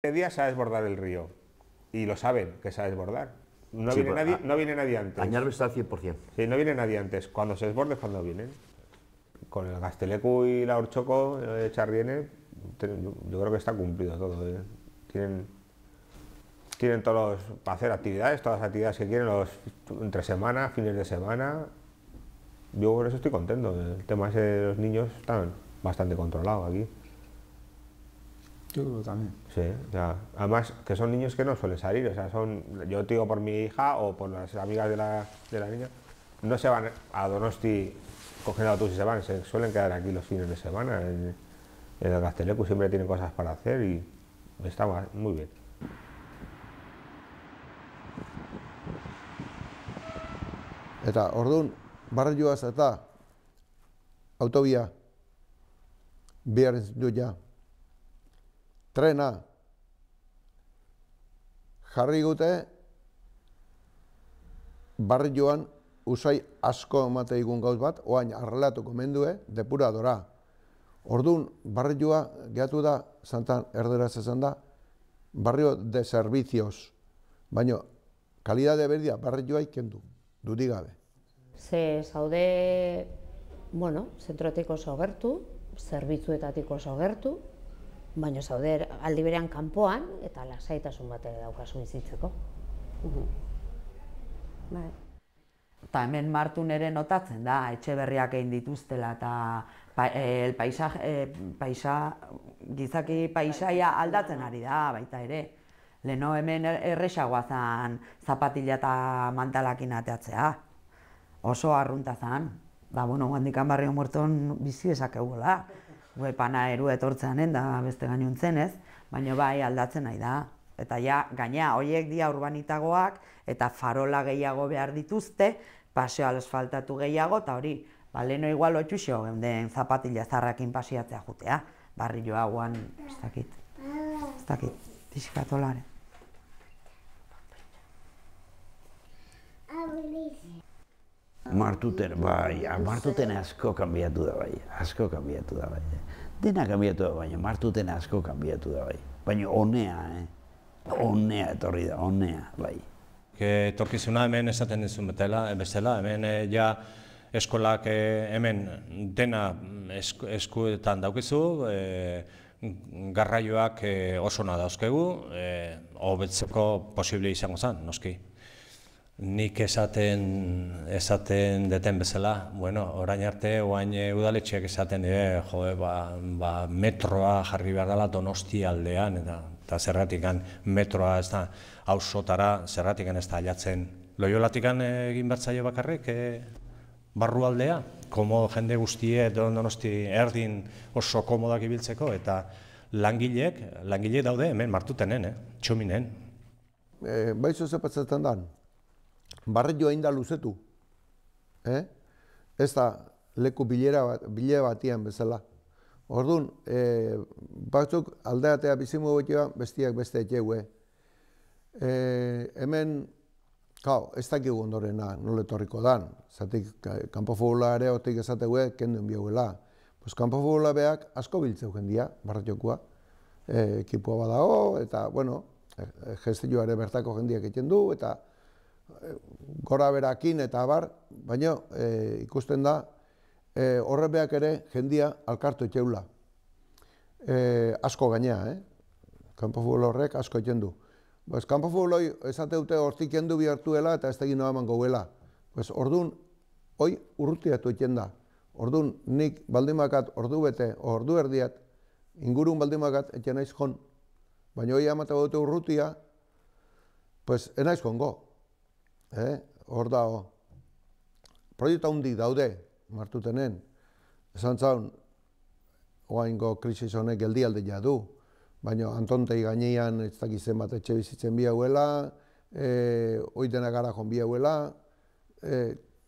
Este día a desbordar el río. Y lo saben que se desbordar No, viene, pues, nadie, no viene nadie antes. Añarme está al 100%. Sí, no viene nadie antes. Cuando se desborde es cuando vienen. Con el Gastelecu y la Orchoco de eh, Charriene, yo creo que está cumplido todo. Eh. Tienen, tienen todos para hacer actividades, todas las actividades que quieren, los, entre semana, fines de semana. Yo por eso estoy contento. El tema de los niños están bastante controlado aquí. Yo creo también. Sí, además que son niños que no suelen salir, o sea, son, yo digo por mi hija o por las amigas de la, de la niña, no se van a Donosti cogiendo autobús y se van, se suelen quedar aquí los fines de semana en, el Gastelecu, siempre tienen cosas para hacer y está muy bien. Está, orduan, barrio eta trena jarri gute barri joan usai asko emate igun gauz bat, oain arrelatu komendue depuradora. Orduan, barri joa gehatu da, zantan erderaz ezan da, barrio de servizioz. Baina, kalidade berdia barri joa ikendu, dudigabe. gabe. Ze zaude, bueno, zentrotik oso gertu, zerbitzuetatik oso baina zaude aldi kanpoan eta lasaitasun bat ere daukazu bizitzeko. Bai. Ta hemen martun ere notatzen da etxe berriak egin dituztela eta eh, el eh, paisa gizaki paisaia bai. aldatzen ari da baita ere. Leno hemen er, erresagoa zan zapatila ta mantalekin ateatzea. Oso arruntazan. Ba bueno, handikan barrio muerto bizi eguela. Gure pana eru etortzeanen da beste gainontzen, ez, baina bai aldatzen nahi da. Eta ja, gaina, horiek dia urbanitagoak eta farola gehiago behar dituzte, paseo asfaltatu gehiago, eta hori, ba, leno igual otxuxo, den zapatila zarrekin pasiatzea jutea, barri ez dakit, ez dakit, Martuten, bai, martuten asko kanbiatu da bai, asko kanbiatu da bai. Eh. Dena kanbiatu da baina, martuten asko kanbiatu da bai. Baina onea, eh? Onea etorri da, onea, bai. Ke hemen esaten dizun betela, bestela, hemen eh, ja eskolak eh, hemen dena eskuetan daukizu, garraioak e, oso nada dauzkegu, hobetzeko posible izango zen, noski. Nik esaten esaten deten bezala, bueno, orain arte orain eh, udaletxeak esaten die, eh, jo, ba, ba, metroa jarri behar dela donosti aldean, eta, eta zerratikan metroa ez da hausotara, zerratikan ez da aiatzen. Loiolatikan egin bertzaio bakarrik, eh, barru aldea, komo jende guztie donosti erdin oso komodak ibiltzeko, eta langileek, langileek daude hemen martutenen, eh, txominen. E, Baizu zepatzetan dan, Barret joa inda luzetu. Eh? Ez da leku bilera bat, batian bezala. Orduan, e, batzuk aldeatea bizimu betioa, bestiak beste etxegu, eh? hemen, kau, ez dakigu ondorena noletorriko dan. Zatik, kanpo futbola ere, otik esategu, kenduen bioguela. Pues, kanpo beak asko biltzeu jendia, barratiokua. E, eh, ekipua badago, eta, bueno, e, e bertako jendiak egiten du, eta gora eta bar, baina eh, ikusten da e, ere jendia alkartu etxeula. E, eh, asko gainea, eh? Kampo futbol horrek asko etxen du. Pues, kampo futbol hori esate dute hortik jendu bihartuela eta ez da gino eman gauela. Pues, orduan, hoi urrutiatu etxen da. Orduan, nik baldimakat ordu bete, ordu erdiat, ingurun baldimakat etxena izkon, Baina hoi bat dute urrutia, pues, enaiz go. Eh? Hor da, oh. proiektu daude, martutenen, esan zaun, oaingo krisis honek geldialde ja du, baina antontei gainean ez dakiz zenbat etxe bizitzen bi hauela, e, oidena gara jon bi hauela, e,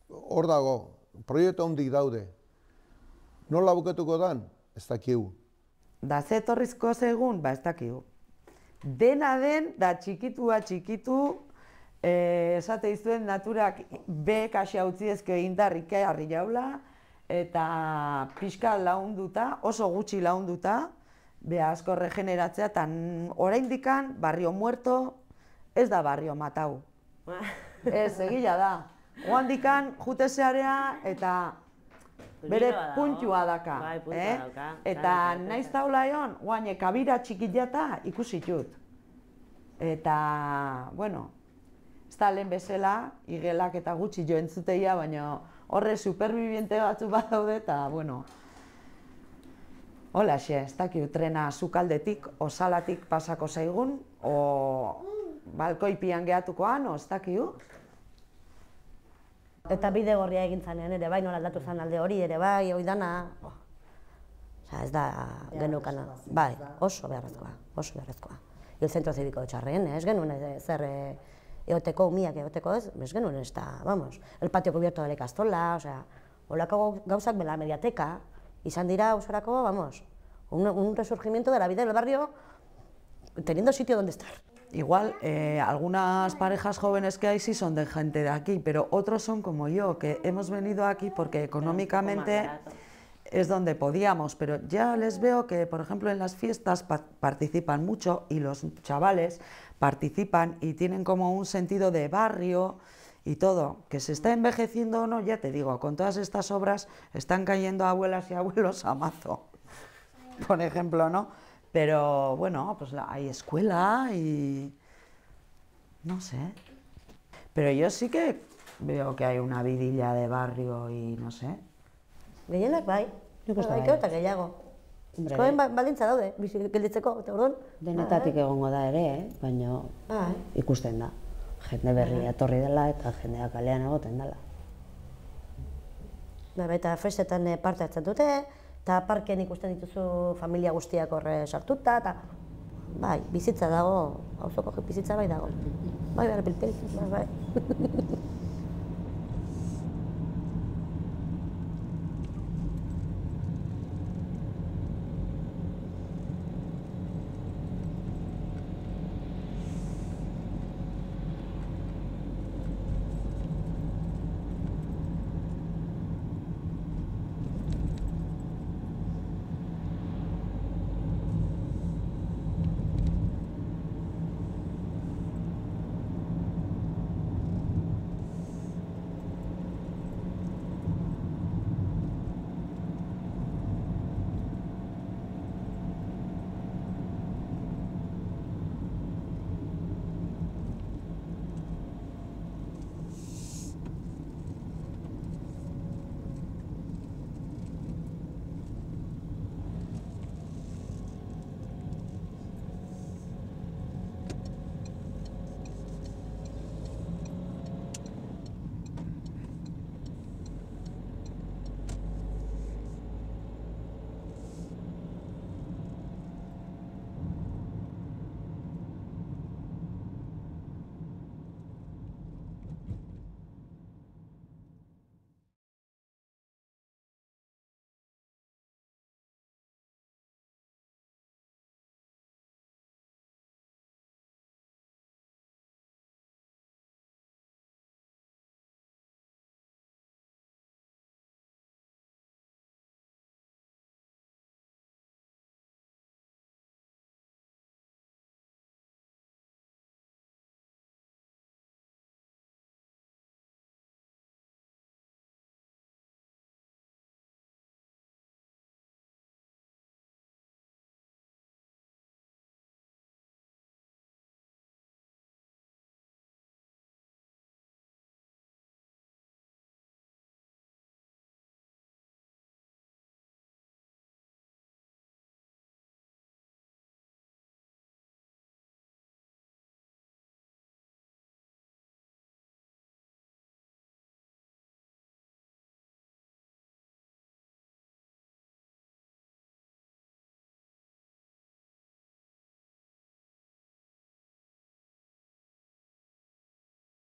hor dago, proiektu handik daude, nola buketuko dan, ez dakiu. Da ze zegun, ba ez dakiu. Dena den, da txikitua txikitu Eh, esate izuen naturak behek hasi hau ziezke indarrik harri jaula, eta pixka launduta, oso gutxi launduta, beha asko regeneratzea, eta orain dikan, barrio muerto, ez da barrio matau. ez, egila da. Oan dikan, jute zearea, eta bere puntua daka. Bai, eh? Eta naiz taula egon, oan kabira txikitea eta ikusitut. Eta, bueno, talen bezala, igelak eta gutxi jo baina horre superviviente batzu bat daude, eta, bueno, hola, xe, ez dakiu trena zukaldetik, osalatik pasako zaigun, o balkoipian gehatukoan, o ez dakiu. Eta bide gorria egin ere bai, nola aldatu zan alde hori ere bai, hori dana, ez da genukana, bai, oso beharrezkoa, oso beharrezkoa. Hil zentro zibiko ez genuen zer, eh, mía umiak te es que no está vamos, el patio cubierto de o ikastola, o holako gauzak mediateca y izan dira usorako, vamos, un, un resurgimiento de la vida del barrio teniendo sitio donde estar. Igual, eh, algunas parejas jóvenes que hay sí son de gente de aquí, pero otros son como yo, que hemos venido aquí porque económicamente es donde podíamos, pero ya les veo que, por ejemplo, en las fiestas participan mucho y los chavales participan y tienen como un sentido de barrio y todo. Que se está envejeciendo o no, ya te digo, con todas estas obras están cayendo abuelas y abuelos a mazo, por ejemplo, ¿no? Pero bueno, pues hay escuela y... no sé. Pero yo sí que veo que hay una vidilla de barrio y no sé, Gehienak bai. Nik uste bai. bai eta gehiago. Eskoen ba- baldintza daude, bizi gelditzeko, eta orduan. Denetatik ah. egongo da ere, eh? baina ah, eh. ikusten da. Jende berria ah. etorri dela eta jendea kalean egoten dela. Ba, eta festetan eh, parte hartzen dute, eta parken ikusten dituzu familia guztiak horre sartuta, eta bai, bizitza dago, hau zoko bizitza bai dago. Bai, bai, bai, bai, bai.